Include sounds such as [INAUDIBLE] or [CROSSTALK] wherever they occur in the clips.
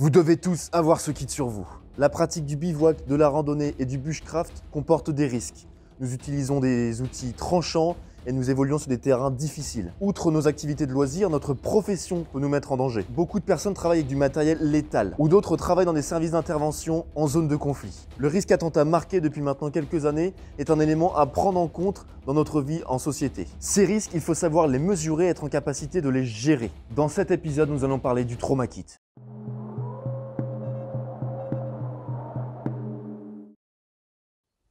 Vous devez tous avoir ce kit sur vous. La pratique du bivouac, de la randonnée et du bushcraft comporte des risques. Nous utilisons des outils tranchants et nous évoluons sur des terrains difficiles. Outre nos activités de loisirs, notre profession peut nous mettre en danger. Beaucoup de personnes travaillent avec du matériel létal ou d'autres travaillent dans des services d'intervention en zone de conflit. Le risque attentat marqué depuis maintenant quelques années est un élément à prendre en compte dans notre vie en société. Ces risques, il faut savoir les mesurer et être en capacité de les gérer. Dans cet épisode, nous allons parler du trauma kit.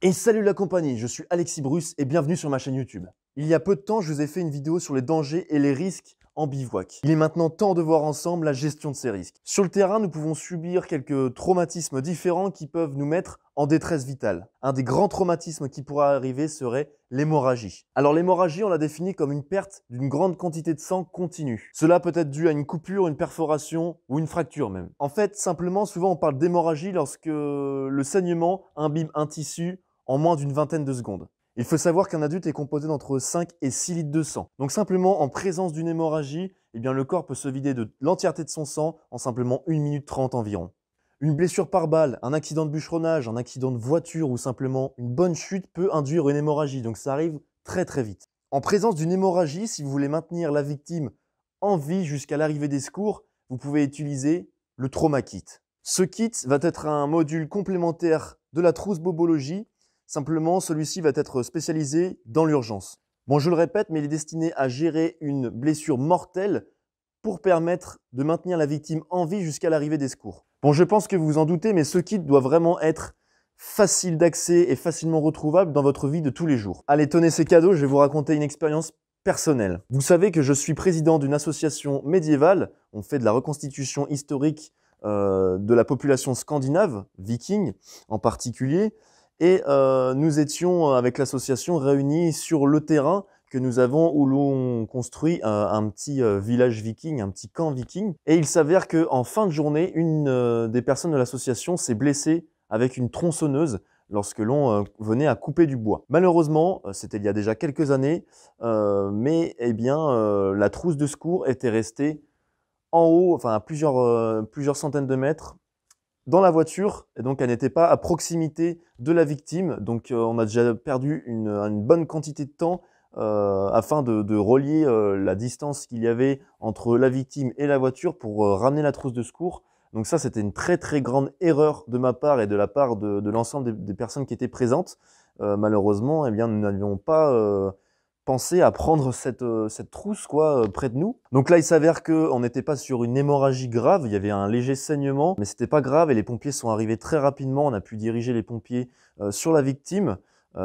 Et salut la compagnie, je suis Alexis Bruce et bienvenue sur ma chaîne YouTube. Il y a peu de temps, je vous ai fait une vidéo sur les dangers et les risques en bivouac. Il est maintenant temps de voir ensemble la gestion de ces risques. Sur le terrain, nous pouvons subir quelques traumatismes différents qui peuvent nous mettre en détresse vitale. Un des grands traumatismes qui pourra arriver serait l'hémorragie. Alors l'hémorragie, on la définit comme une perte d'une grande quantité de sang continue. Cela peut être dû à une coupure, une perforation ou une fracture même. En fait, simplement, souvent on parle d'hémorragie lorsque le saignement imbibe un tissu en moins d'une vingtaine de secondes. Il faut savoir qu'un adulte est composé d'entre 5 et 6 litres de sang. Donc simplement en présence d'une hémorragie, eh bien le corps peut se vider de l'entièreté de son sang en simplement 1 minute 30 environ. Une blessure par balle, un accident de bûcheronnage, un accident de voiture ou simplement une bonne chute peut induire une hémorragie, donc ça arrive très très vite. En présence d'une hémorragie, si vous voulez maintenir la victime en vie jusqu'à l'arrivée des secours, vous pouvez utiliser le trauma kit. Ce kit va être un module complémentaire de la trousse bobologie Simplement, celui-ci va être spécialisé dans l'urgence. Bon, je le répète, mais il est destiné à gérer une blessure mortelle pour permettre de maintenir la victime en vie jusqu'à l'arrivée des secours. Bon, je pense que vous vous en doutez, mais ce kit doit vraiment être facile d'accès et facilement retrouvable dans votre vie de tous les jours. Allez, tenez ces cadeaux, je vais vous raconter une expérience personnelle. Vous savez que je suis président d'une association médiévale, on fait de la reconstitution historique euh, de la population scandinave, viking en particulier, et euh, nous étions euh, avec l'association réunis sur le terrain que nous avons où l'on construit euh, un, petit village viking, un petit camp viking. Et il s'avère qu'en en fin de journée, une des personnes de l'association s'est blessée avec une tronçonneuse lorsque l'on venait à couper du bois. Malheureusement, c'était il y a déjà quelques années, mais eh bien la trousse de secours était restée en haut, enfin à plusieurs, plusieurs centaines de mètres dans la voiture, et donc elle n'était pas à proximité de la victime. Donc euh, on a déjà perdu une, bonne quantité de temps euh, afin de, relier euh, la distance qu'il y avait entre la victime et la voiture pour ramener la trousse de secours. Donc ça, c'était une très très grande erreur de ma part et de la part de, l'ensemble des, personnes qui étaient présentes. malheureusement, eh bien, nous n'avions pas à prendre cette, euh, trousse quoi euh, près de nous. Donc là, il s'avère qu'on n'était pas sur une hémorragie grave, il y avait un léger saignement, mais c'était pas grave et les pompiers sont arrivés très rapidement. On a pu diriger les pompiers euh, sur la victime.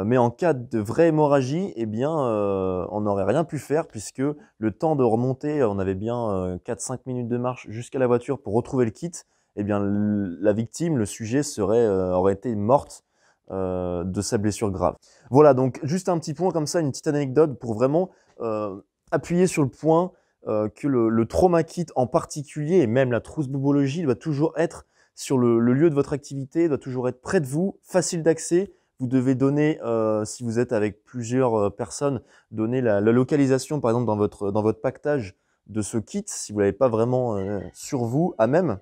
mais en cas de vraie hémorragie, eh bien, on n'aurait rien pu faire puisque le temps de remonter, on avait bien 4-5 minutes de marche jusqu'à la voiture pour retrouver le kit. Eh bien, la victime, le sujet serait, aurait été morte euh, de sa blessure grave. Voilà, donc juste un petit point comme ça, une petite anecdote pour vraiment euh, appuyer sur le point euh, que le, le, trauma kit en particulier, et même la trousse bobologie, doit toujours être sur le, lieu de votre activité, doit toujours être près de vous, facile d'accès. Vous devez donner, si vous êtes avec plusieurs personnes, donner la, localisation, par exemple, dans votre, dans votre pactage de ce kit, si vous ne l'avez pas vraiment sur vous, à même.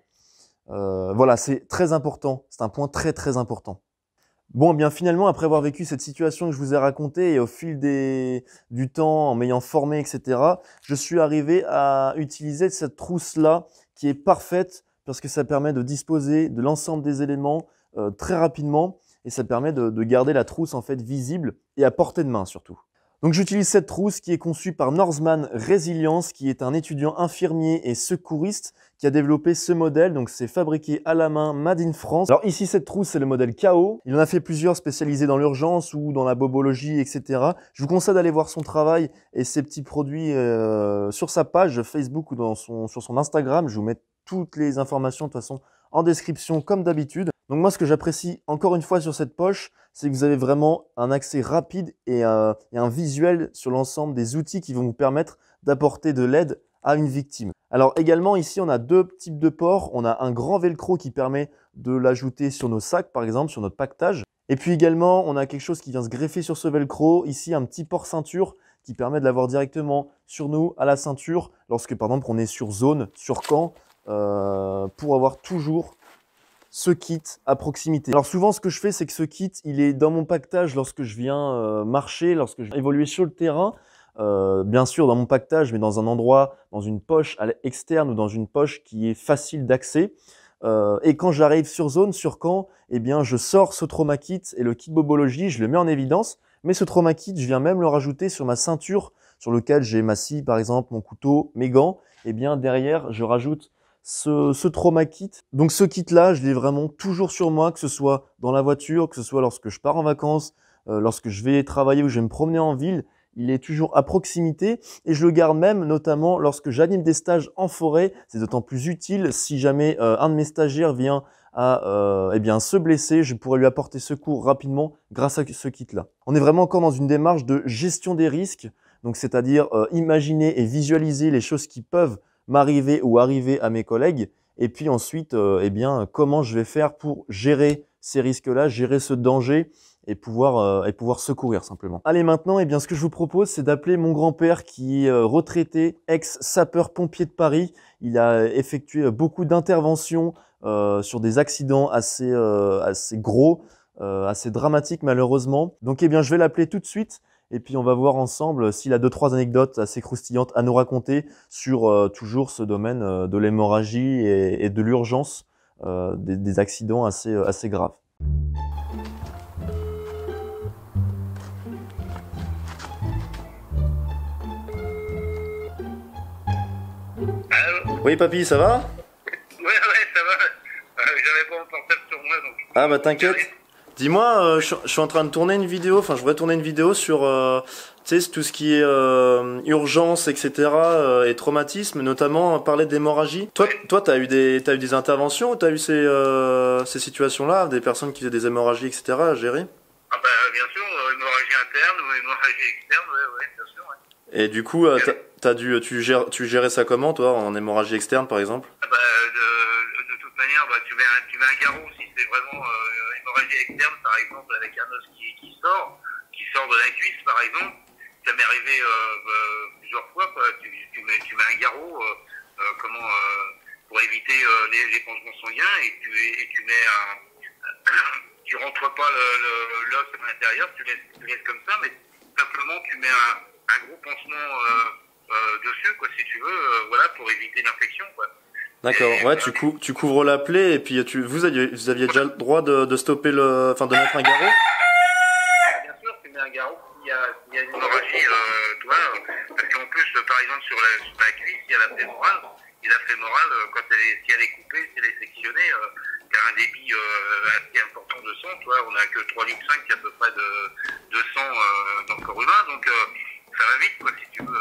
voilà, c'est très important. C'est un point très, très important. Bon, eh bien finalement, après avoir vécu cette situation que je vous ai racontée et au fil des, du temps, en m'ayant formé, etc., je suis arrivé à utiliser cette trousse-là qui est parfaite parce que ça permet de disposer de l'ensemble des éléments euh, très rapidement et ça permet de, de garder la trousse en fait visible et à portée de main surtout. Donc j'utilise cette trousse qui est conçue par Northman Resilience, qui est un étudiant infirmier et secouriste qui a développé ce modèle. Donc c'est fabriqué à la main, made in France. Alors ici cette trousse c'est le modèle KO. Il en a fait plusieurs spécialisés dans l'urgence ou dans la bobologie, etc. Je vous conseille d'aller voir son travail et ses petits produits euh, sur sa page Facebook ou dans son, sur son Instagram. Je vous mets toutes les informations de toute façon en description comme d'habitude. Donc moi, ce que j'apprécie encore une fois sur cette poche, c'est que vous avez vraiment un accès rapide euh, et un, visuel sur l'ensemble des outils qui vont vous permettre d'apporter de l'aide à une victime. Alors également ici on a deux types de ports, on a un grand velcro qui permet de l'ajouter sur nos sacs par exemple, sur notre pactage. Et puis également on a quelque chose qui vient se greffer sur ce velcro, ici un petit port ceinture qui permet de l'avoir directement sur nous à la ceinture lorsque par exemple on est sur zone, sur camp, euh, pour avoir toujours ce kit à proximité. Alors souvent ce que je fais c'est que ce kit il est dans mon pactage lorsque je viens euh, marcher, lorsque je viens évoluer sur le terrain, euh, bien sûr dans mon pactage mais dans un endroit, dans une poche externe ou dans une poche qui est facile d'accès. Euh, et quand j'arrive sur zone, sur camp, eh bien je sors ce trauma kit et le kit bobologie, je le mets en évidence, mais ce trauma kit je viens même le rajouter sur ma ceinture sur lequel j'ai ma scie par exemple, mon couteau, mes gants, eh bien derrière je rajoute ce, ce trauma kit. Donc ce kit-là, je l'ai vraiment toujours sur moi, que ce soit dans la voiture, que ce soit lorsque je pars en vacances, euh, lorsque je vais travailler ou je vais me promener en ville. Il est toujours à proximité et je le garde même notamment lorsque j'anime des stages en forêt. C'est d'autant plus utile si jamais euh, un de mes stagiaires vient à euh, eh bien, se blesser, je pourrais lui apporter secours rapidement grâce à ce kit-là. On est vraiment encore dans une démarche de gestion des risques, donc c'est-à-dire imaginer et visualiser les choses qui peuvent m'arriver ou arriver à mes collègues. Et puis ensuite, euh, eh bien, comment je vais faire pour gérer ces risques-là, gérer ce danger et pouvoir, euh, et pouvoir secourir simplement. Allez maintenant, eh bien, ce que je vous propose, c'est d'appeler mon grand-père qui est euh, retraité, ex-sapeur-pompier de Paris. Il a effectué beaucoup d'interventions sur des accidents assez, assez gros, assez dramatiques malheureusement. Donc eh bien, je vais l'appeler tout de suite. Et puis on va voir ensemble s'il a deux trois anecdotes assez croustillantes à nous raconter sur euh, toujours ce domaine euh, de l'hémorragie et, de l'urgence euh, des, accidents assez assez graves. oui papy, ça va Oui, ouais ça va. J'avais pas mon sur Ah bah t'inquiète. Dis-moi, euh, je, suis en train de tourner une vidéo, enfin je voudrais tourner une vidéo sur euh, tout ce qui est euh, urgence, etc. et traumatisme, notamment parler d'hémorragie. Toi, toi, as eu des, as eu des interventions ou as eu ces, ces situations-là, des personnes qui faisaient des hémorragies, etc. à gérer ah bah, bien sûr, hémorragie interne ou hémorragie externe, oui, ouais, bien sûr. Et du coup, tu as dû, tu gères, tu gérais ça comment, toi, en hémorragie externe, par exemple ah bah, par exemple, avec un os qui, sort, qui sort de la cuisse, par exemple. Ça m'est arrivé euh, euh, plusieurs fois, Tu, mets, un garrot, euh, comment, pour éviter les, les sanguins, et tu, et tu mets un, [COUGHS] tu rentres pas l'os à l'intérieur, tu laisses, laisses comme ça, mais simplement tu mets un, gros pansement dessus, quoi, si tu veux, voilà, pour éviter l'infection, quoi. D'accord. Ouais, tu, cou tu couvres la plaie et puis tu, vous, aviez, vous aviez déjà le droit de, de stopper le, enfin de mettre un garrot. Bien sûr, tu mets un garrot. Il y a, une... hémorragie, toi, euh, parce qu'en plus, par exemple, sur la, sur la cuisse, il y a la fémorale. Et la fémorale, euh, quand elle est, si elle est coupée, si elle est sectionnée, euh, un débit euh, assez important de sang. Toi, on n'a que 3,5 litres à peu près de, de sang euh, dans le corps humain. Donc, ça va vite, quoi, si tu veux,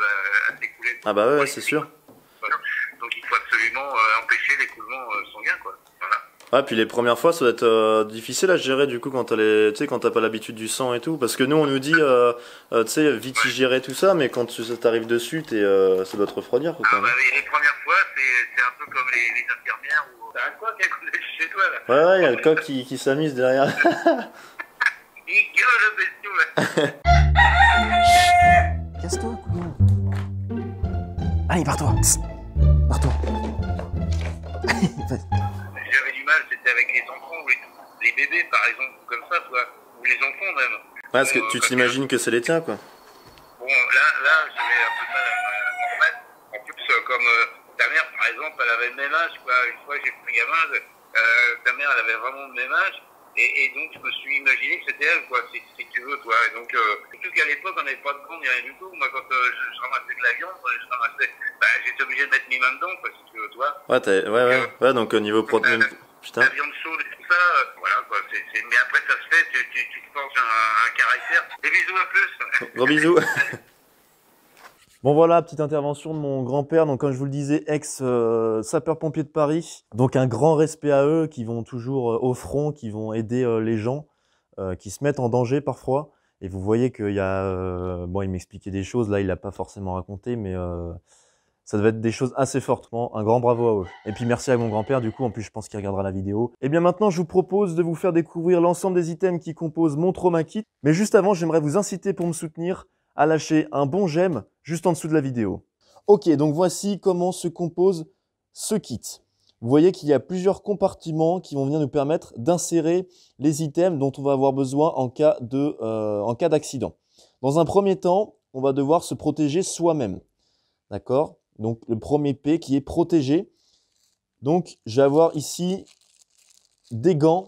à, s'écouler. Ah bah ouais c'est sûr. Donc il faut absolument euh, empêcher l'écoulement euh, sanguin, quoi. Voilà. Ah, puis les premières fois, ça doit être euh, difficile à gérer du coup quand t'as les, quand pas l'habitude du sang et tout, parce que nous on nous dit, tu sais, vite gérer tout ça, mais quand ça t'arrive dessus, ça doit te refroidir. ah, bah, les, premières fois, c'est, un peu comme les, infirmières ou t'as un coq qui est chez toi là. Ouais, ouais, y a le coq qui, qui s'amuse derrière. [LAUGHS] [LAUGHS] Il gueule le Casse-toi, Ah, Allez, pars toi j'avais du mal, c'était avec les enfants ou les, bébés, par exemple, ou comme ça, toi. ou les enfants même. parce que tu t'imagines que c'est les tiens, quoi. Bon, là, là j'avais un peu de mal à m'en En plus, euh, comme euh, ta mère, par exemple, elle avait le même âge, quoi. Une fois, j'ai pris gamin, euh, ta mère, elle avait vraiment le même âge. Et, et, donc, je me suis imaginé que c'était elle, quoi, si, tu veux, toi. Et donc, euh, surtout qu'à l'époque, on n'avait pas de compte ni rien du tout. Moi, quand euh, je, ramassais de la viande, euh, je ramassais, bah j'étais obligé de mettre mes mains dedans, quoi, si tu veux, toi. Ouais, ouais, ouais. Euh, ouais, donc au niveau protéine, putain. La viande chaude et tout ça, voilà, quoi. c'est Mais après, ça se fait, tu, tu, tu te forges un, un caractère. Des bisous à plus. Gros bisous. [LAUGHS] Bon voilà, petite intervention de mon grand-père, donc comme je vous le disais, ex-sapeur-pompier de Paris. Donc un grand respect à eux qui vont toujours euh, au front, qui vont aider euh, les gens euh, qui se mettent en danger parfois. Et vous voyez qu'il y a... bon, il m'expliquait des choses, là il l'a pas forcément raconté, mais ça devait être des choses assez fortement. Un grand bravo à eux. Et puis merci à mon grand-père, du coup, en plus je pense qu'il regardera la vidéo. Et eh bien maintenant, je vous propose de vous faire découvrir l'ensemble des items qui composent mon trauma kit. Mais juste avant, j'aimerais vous inciter pour me soutenir à lâcher un bon j'aime juste en dessous de la vidéo. Ok, donc voici comment se compose ce kit. Vous voyez qu'il y a plusieurs compartiments qui vont venir nous permettre d'insérer les items dont on va avoir besoin en cas euh, d'accident. Dans un premier temps, on va devoir se protéger soi-même. D'accord Donc le premier P qui est protégé Donc j'ai vais avoir ici des gants,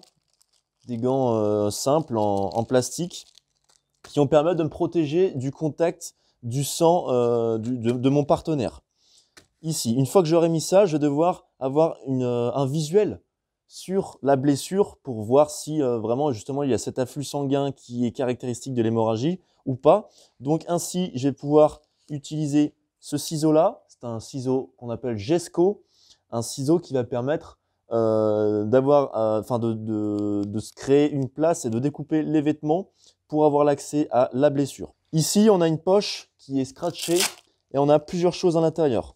des gants euh, simples en, en plastique qui ont permis de me protéger du contact du sang euh, du, de, mon partenaire. Ici, une fois que j'aurai mis ça, je vais devoir avoir euh, un visuel sur la blessure pour voir si euh, vraiment justement il y a cet afflux sanguin qui est caractéristique de l'hémorragie ou pas. Donc ainsi, je vais pouvoir utiliser ce ciseau-là. C'est un ciseau qu'on appelle GESCO, un ciseau qui va permettre euh, d'avoir, enfin de, de se créer une place et de découper les vêtements pour avoir l'accès à la blessure. Ici, on a une poche qui est scratchée et on a plusieurs choses à l'intérieur.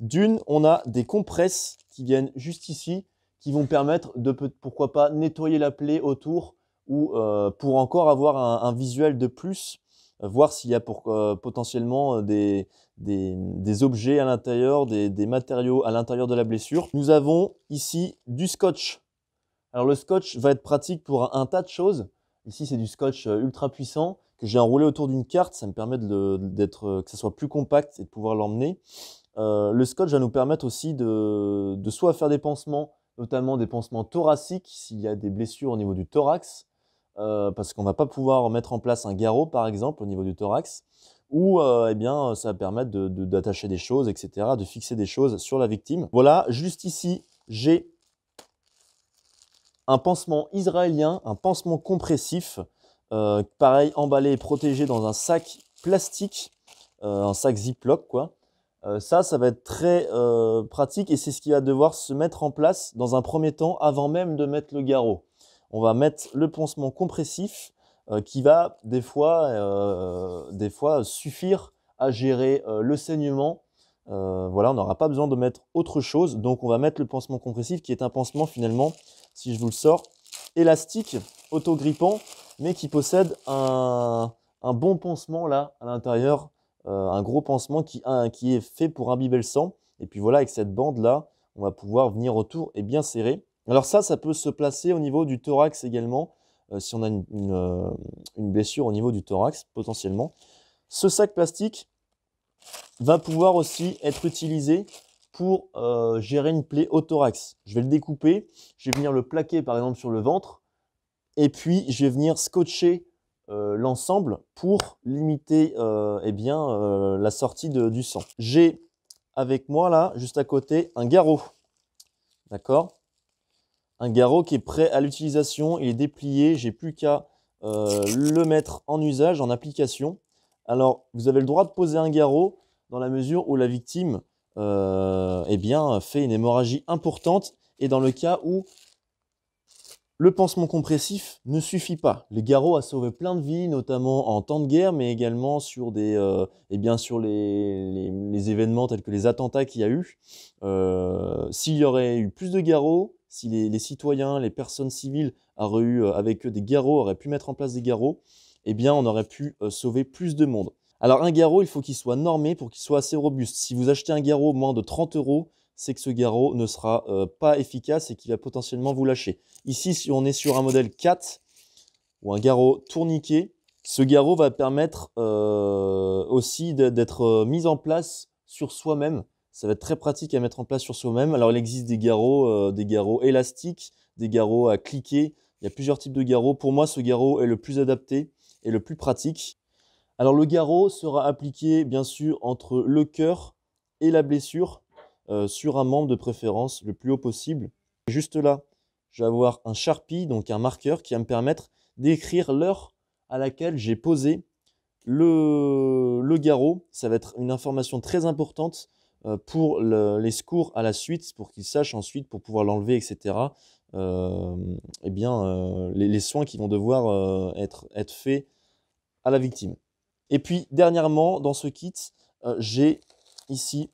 D'une, on a des compresses qui viennent juste ici, qui vont permettre de, pourquoi pas, nettoyer la plaie autour ou euh, pour encore avoir un, visuel de plus, euh, voir s'il y a euh, potentiellement des, objets à l'intérieur, des, matériaux à l'intérieur de la blessure. Nous avons ici du scotch. Alors le scotch va être pratique pour un tas de choses. Ici, c'est du scotch euh, ultra puissant que j'ai enroulé autour d'une carte. Ça me permet d'être euh, que ça soit plus compact et de pouvoir l'emmener. Euh, le scotch va nous permettre aussi de, de, soit faire des pansements, notamment des pansements thoraciques s'il y a des blessures au niveau du thorax, parce qu'on ne va pas pouvoir mettre en place un garrot par exemple au niveau du thorax, ou eh bien ça va permettre d'attacher de, des choses, etc., de fixer des choses sur la victime. Voilà, juste ici, j'ai un pansement israélien, un pansement compressif, euh, pareil emballé et protégé dans un sac plastique, euh, un sac Ziploc quoi. Euh, ça, ça va être très pratique et c'est ce qui va devoir se mettre en place dans un premier temps avant même de mettre le garrot. On va mettre le pansement compressif qui va des fois, des fois suffire à gérer le saignement. voilà, on n'aura pas besoin de mettre autre chose, donc on va mettre le pansement compressif qui est un pansement finalement si je vous le sors, élastique, autogrippant, mais qui possède un, bon pansement là à l'intérieur, euh, un gros pansement qui, qui est fait pour imbiber le sang. Et puis voilà, avec cette bande là, on va pouvoir venir autour et bien serrer. Alors ça, ça peut se placer au niveau du thorax également, euh, si on a euh, une, blessure au niveau du thorax potentiellement. Ce sac plastique va pouvoir aussi être utilisé pour euh, gérer une plaie au thorax. Je vais le découper, je vais venir le plaquer par exemple sur le ventre, et puis je vais venir scotcher euh, l'ensemble pour limiter et euh, eh bien, la sortie du sang. J'ai avec moi là, juste à côté, un garrot. D'accord Un garrot qui est prêt à l'utilisation, il est déplié, j'ai plus qu'à le mettre en usage, en application. Alors, vous avez le droit de poser un garrot dans la mesure où la victime euh, eh bien, fait une hémorragie importante et dans le cas où le pansement compressif ne suffit pas. Les garrot a sauvé plein de vies, notamment en temps de guerre, mais également sur, des, et euh, eh bien sur les, événements tels que les attentats qu'il y a eu. Euh, s'il y aurait eu plus de garrots, si les, citoyens, les personnes civiles auraient avec eux des garrots, auraient pu mettre en place des garrots, eh bien on aurait pu sauver plus de monde. Alors un garrot, il faut qu'il soit normé pour qu'il soit assez robuste. Si vous achetez un garrot moins de 30 euros, c'est que ce garrot ne sera euh, pas efficace et qu'il va potentiellement vous lâcher. Ici, si on est sur un modèle 4 ou un garrot tourniqué, ce garrot va permettre euh, aussi d'être euh, mis en place sur soi-même. Ça va être très pratique à mettre en place sur soi-même. Alors il existe des garrots, des garrots élastiques, des garrots à cliquer. Il y a plusieurs types de garrots. Pour moi, ce garrot est le plus adapté et le plus pratique. Alors le garrot sera appliqué bien sûr entre le cœur et la blessure euh, sur un membre de préférence le plus haut possible. Juste là, je vais avoir un sharpie, donc un marqueur qui va me permettre d'écrire l'heure à laquelle j'ai posé le, le, garrot. Ça va être une information très importante euh, pour les secours à la suite, pour qu'ils sachent ensuite, pour pouvoir l'enlever, etc. Euh, eh bien, euh, les, les, soins qui vont devoir être, être faits à la victime. Et puis dernièrement, dans ce kit, euh, j'ai ici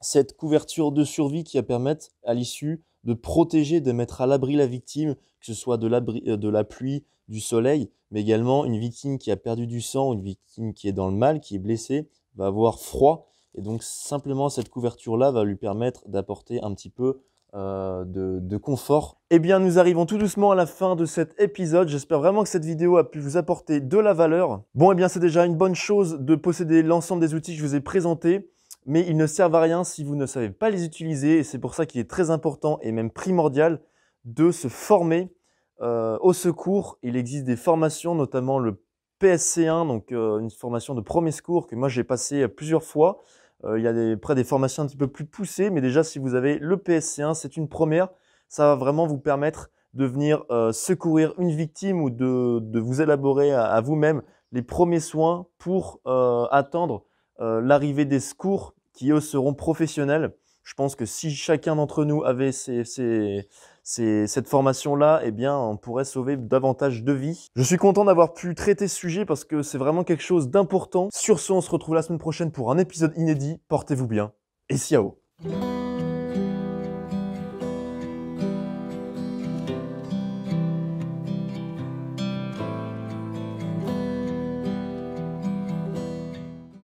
cette couverture de survie qui va permettre à l'issue de protéger, de mettre à l'abri la victime, que ce soit de, euh, de la pluie, du soleil, mais également une victime qui a perdu du sang, une victime qui est dans le mal, qui est blessée, va avoir froid. Et donc simplement cette couverture-là va lui permettre d'apporter un petit peu euh, de, confort. Eh bien, nous arrivons tout doucement à la fin de cet épisode. J'espère vraiment que cette vidéo a pu vous apporter de la valeur. Bon, eh bien, c'est déjà une bonne chose de posséder l'ensemble des outils que je vous ai présentés, mais ils ne servent à rien si vous ne savez pas les utiliser. Et c'est pour ça qu'il est très important et même primordial de se former euh, au secours. Il existe des formations, notamment le PSC1, donc euh, une formation de premier secours que moi j'ai passé plusieurs fois. Euh, il y a des, près des formations un petit peu plus poussées, mais déjà si vous avez le PSC1, c'est une première. Ça va vraiment vous permettre de venir euh, secourir une victime ou de, vous élaborer à, vous-même les premiers soins pour euh, attendre l'arrivée des secours qui, eux, seront professionnels je pense que si chacun d'entre nous avait cette formation-là, eh bien, on pourrait sauver davantage de vies. Je suis content d'avoir pu traiter ce sujet parce que c'est vraiment quelque chose d'important. Sur ce, on se retrouve la semaine prochaine pour un épisode inédit. Portez-vous bien et ciao